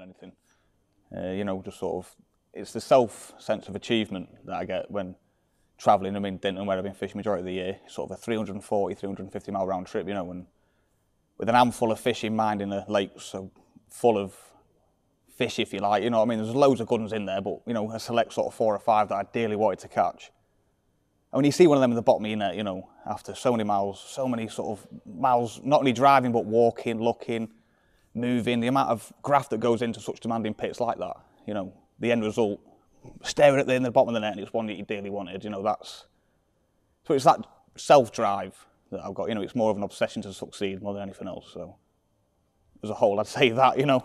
anything. Uh, you know, just sort of, it's the self sense of achievement that I get when travelling. I mean, Denton, where I've been fishing majority of the year, sort of a 340, 350 mile round trip, you know, and with an handful of fish in mind in a lake, so full of fish, if you like. You know what I mean? There's loads of good ones in there, but, you know, a select sort of four or five that I dearly wanted to catch. And when you see one of them in the bottom of your net, you know, after so many miles, so many sort of miles, not only driving, but walking, looking, moving, the amount of graft that goes into such demanding pits like that, you know, the end result, staring at the, of the bottom of the net and it's one that you dearly wanted, you know, that's, so it's that self-drive that I've got, you know, it's more of an obsession to succeed more than anything else, so as a whole, I'd say that, you know.